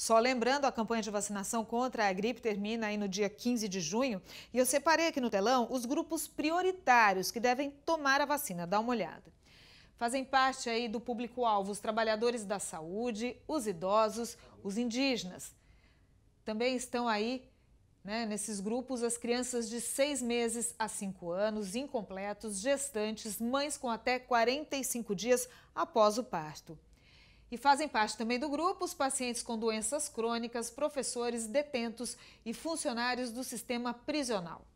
Só lembrando, a campanha de vacinação contra a gripe termina aí no dia 15 de junho e eu separei aqui no telão os grupos prioritários que devem tomar a vacina. Dá uma olhada. Fazem parte aí do público-alvo os trabalhadores da saúde, os idosos, os indígenas. Também estão aí né, nesses grupos as crianças de 6 meses a 5 anos, incompletos, gestantes, mães com até 45 dias após o parto. E fazem parte também do grupo os pacientes com doenças crônicas, professores, detentos e funcionários do sistema prisional.